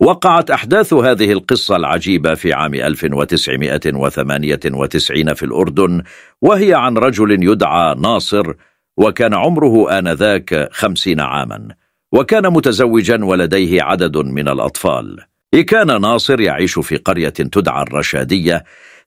وقعت أحداث هذه القصة العجيبة في عام 1998 في الأردن وهي عن رجل يدعى ناصر وكان عمره آنذاك خمسين عاما وكان متزوجا ولديه عدد من الأطفال كان ناصر يعيش في قرية تدعى الرشادية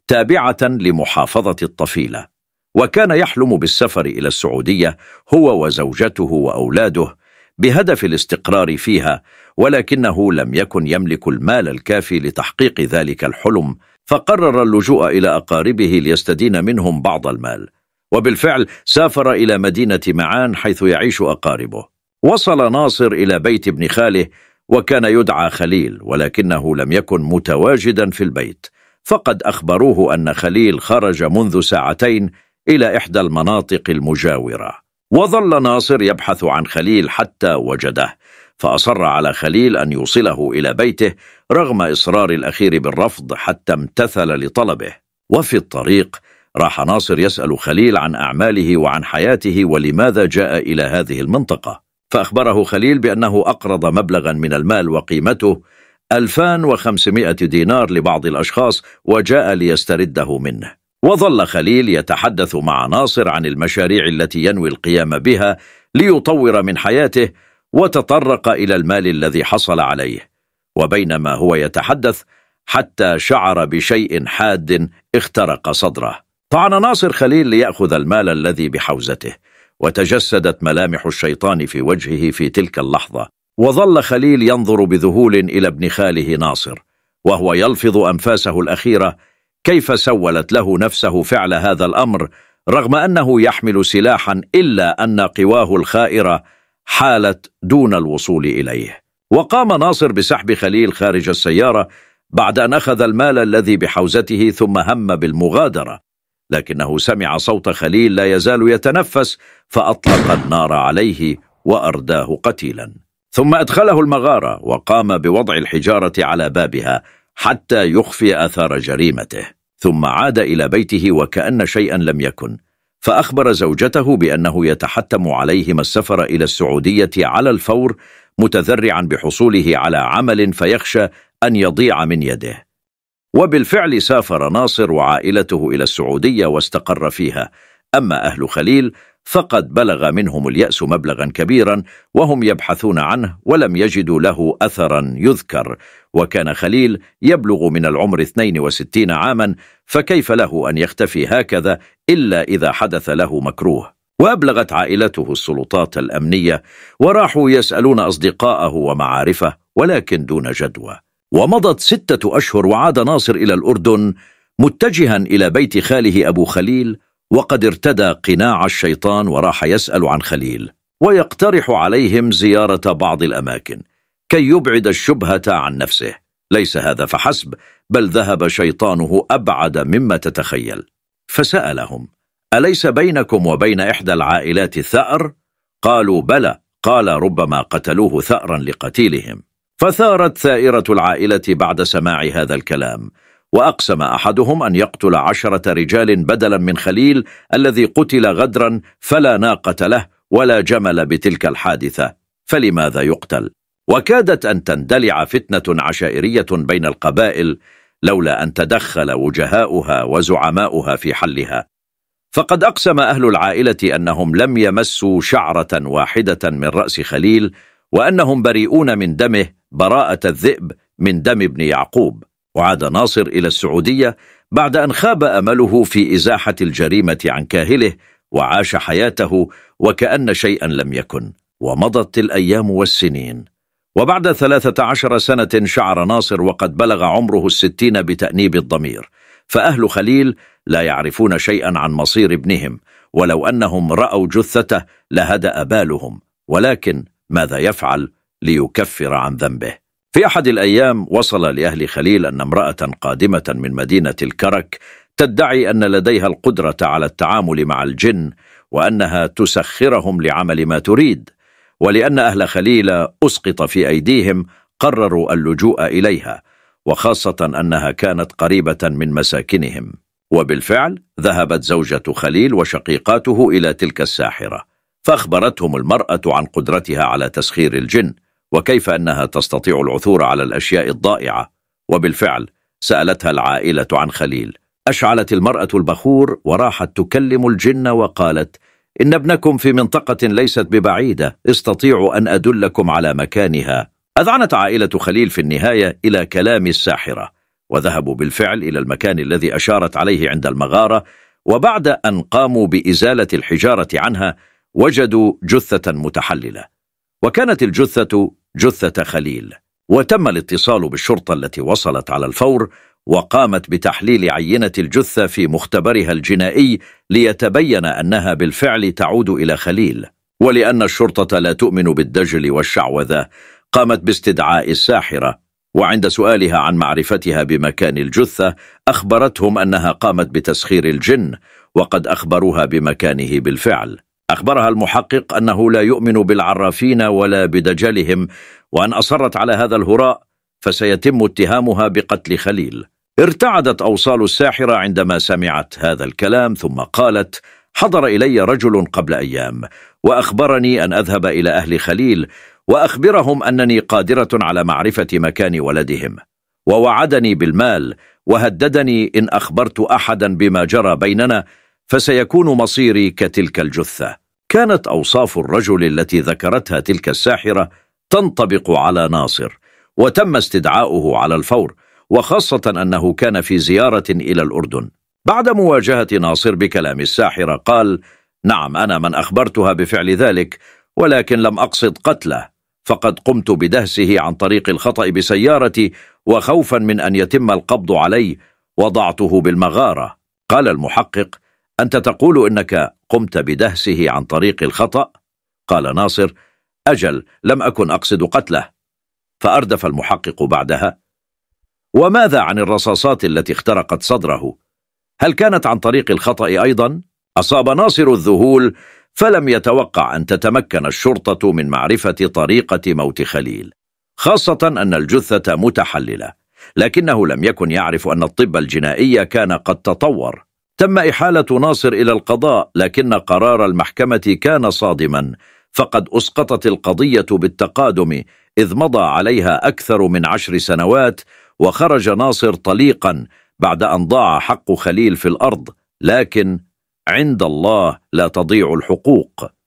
تابعة لمحافظة الطفيلة وكان يحلم بالسفر إلى السعودية هو وزوجته وأولاده بهدف الاستقرار فيها ولكنه لم يكن يملك المال الكافي لتحقيق ذلك الحلم فقرر اللجوء إلى أقاربه ليستدين منهم بعض المال وبالفعل سافر إلى مدينة معان حيث يعيش أقاربه وصل ناصر إلى بيت ابن خاله وكان يدعى خليل ولكنه لم يكن متواجدا في البيت فقد أخبروه أن خليل خرج منذ ساعتين إلى إحدى المناطق المجاورة وظل ناصر يبحث عن خليل حتى وجده فأصر على خليل أن يوصله إلى بيته رغم إصرار الأخير بالرفض حتى امتثل لطلبه وفي الطريق راح ناصر يسأل خليل عن أعماله وعن حياته ولماذا جاء إلى هذه المنطقة فأخبره خليل بأنه أقرض مبلغا من المال وقيمته 2500 دينار لبعض الأشخاص وجاء ليسترده منه وظل خليل يتحدث مع ناصر عن المشاريع التي ينوي القيام بها ليطور من حياته وتطرق إلى المال الذي حصل عليه وبينما هو يتحدث حتى شعر بشيء حاد اخترق صدره طعن ناصر خليل ليأخذ المال الذي بحوزته وتجسدت ملامح الشيطان في وجهه في تلك اللحظة وظل خليل ينظر بذهول إلى ابن خاله ناصر وهو يلفظ أنفاسه الأخيرة كيف سولت له نفسه فعل هذا الأمر رغم أنه يحمل سلاحا إلا أن قواه الخائرة حالت دون الوصول إليه وقام ناصر بسحب خليل خارج السيارة بعد أن أخذ المال الذي بحوزته ثم هم بالمغادرة لكنه سمع صوت خليل لا يزال يتنفس فأطلق النار عليه وأرداه قتيلا ثم أدخله المغارة وقام بوضع الحجارة على بابها حتى يخفي أثار جريمته ثم عاد إلى بيته وكأن شيئا لم يكن فأخبر زوجته بأنه يتحتم عليهما السفر إلى السعودية على الفور متذرعا بحصوله على عمل فيخشى أن يضيع من يده وبالفعل سافر ناصر وعائلته إلى السعودية واستقر فيها أما أهل خليل فقد بلغ منهم اليأس مبلغا كبيرا وهم يبحثون عنه ولم يجدوا له أثرا يذكر وكان خليل يبلغ من العمر 62 عاما فكيف له أن يختفي هكذا إلا إذا حدث له مكروه وأبلغت عائلته السلطات الأمنية وراحوا يسألون أصدقاءه ومعارفه ولكن دون جدوى ومضت ستة أشهر وعاد ناصر إلى الأردن متجها إلى بيت خاله أبو خليل وقد ارتدى قناع الشيطان وراح يسأل عن خليل ويقترح عليهم زيارة بعض الأماكن كي يبعد الشبهة عن نفسه ليس هذا فحسب بل ذهب شيطانه أبعد مما تتخيل فسألهم أليس بينكم وبين إحدى العائلات ثأر؟ قالوا بلى قال ربما قتلوه ثأرا لقتيلهم فثارت ثائرة العائلة بعد سماع هذا الكلام وأقسم أحدهم أن يقتل عشرة رجال بدلا من خليل الذي قتل غدرا فلا ناقة له ولا جمل بتلك الحادثة فلماذا يقتل؟ وكادت أن تندلع فتنة عشائرية بين القبائل لولا أن تدخل وجهاؤها وزعماؤها في حلها فقد أقسم أهل العائلة أنهم لم يمسوا شعرة واحدة من رأس خليل وأنهم بريئون من دمه براءة الذئب من دم ابن يعقوب وعاد ناصر إلى السعودية بعد أن خاب أمله في إزاحة الجريمة عن كاهله وعاش حياته وكأن شيئا لم يكن ومضت الأيام والسنين وبعد ثلاثة عشر سنة شعر ناصر وقد بلغ عمره الستين بتأنيب الضمير فأهل خليل لا يعرفون شيئا عن مصير ابنهم ولو أنهم رأوا جثته لهدأ بالهم ولكن ماذا يفعل ليكفر عن ذنبه في أحد الأيام وصل لأهل خليل أن امرأة قادمة من مدينة الكرك تدعي أن لديها القدرة على التعامل مع الجن وأنها تسخرهم لعمل ما تريد ولأن أهل خليل أسقط في أيديهم قرروا اللجوء إليها وخاصة أنها كانت قريبة من مساكنهم وبالفعل ذهبت زوجة خليل وشقيقاته إلى تلك الساحرة فأخبرتهم المرأة عن قدرتها على تسخير الجن وكيف أنها تستطيع العثور على الأشياء الضائعة وبالفعل سألتها العائلة عن خليل أشعلت المرأة البخور وراحت تكلم الجن وقالت إن ابنكم في منطقة ليست ببعيدة استطيع أن أدلكم على مكانها أذعنت عائلة خليل في النهاية إلى كلام الساحرة وذهبوا بالفعل إلى المكان الذي أشارت عليه عند المغارة وبعد أن قاموا بإزالة الحجارة عنها وجدوا جثة متحللة وكانت الجثة جثة خليل وتم الاتصال بالشرطة التي وصلت على الفور وقامت بتحليل عينة الجثة في مختبرها الجنائي ليتبين أنها بالفعل تعود إلى خليل ولأن الشرطة لا تؤمن بالدجل والشعوذة قامت باستدعاء الساحرة وعند سؤالها عن معرفتها بمكان الجثة أخبرتهم أنها قامت بتسخير الجن وقد أخبروها بمكانه بالفعل أخبرها المحقق أنه لا يؤمن بالعرافين ولا بدجلهم وأن أصرت على هذا الهراء فسيتم اتهامها بقتل خليل ارتعدت أوصال الساحرة عندما سمعت هذا الكلام ثم قالت حضر إلي رجل قبل أيام وأخبرني أن أذهب إلى أهل خليل وأخبرهم أنني قادرة على معرفة مكان ولدهم ووعدني بالمال وهددني إن أخبرت أحدا بما جرى بيننا فسيكون مصيري كتلك الجثة كانت أوصاف الرجل التي ذكرتها تلك الساحرة تنطبق على ناصر وتم استدعاؤه على الفور وخاصة أنه كان في زيارة إلى الأردن بعد مواجهة ناصر بكلام الساحرة قال نعم أنا من أخبرتها بفعل ذلك ولكن لم أقصد قتله فقد قمت بدهسه عن طريق الخطأ بسيارتي وخوفا من أن يتم القبض علي وضعته بالمغارة قال المحقق أنت تقول إنك قمت بدهسه عن طريق الخطأ؟ قال ناصر أجل لم أكن أقصد قتله فأردف المحقق بعدها وماذا عن الرصاصات التي اخترقت صدره؟ هل كانت عن طريق الخطأ أيضا؟ أصاب ناصر الذهول فلم يتوقع أن تتمكن الشرطة من معرفة طريقة موت خليل خاصة أن الجثة متحللة لكنه لم يكن يعرف أن الطب الجنائي كان قد تطور تم إحالة ناصر إلى القضاء لكن قرار المحكمة كان صادما فقد أسقطت القضية بالتقادم إذ مضى عليها أكثر من عشر سنوات وخرج ناصر طليقا بعد أن ضاع حق خليل في الأرض لكن عند الله لا تضيع الحقوق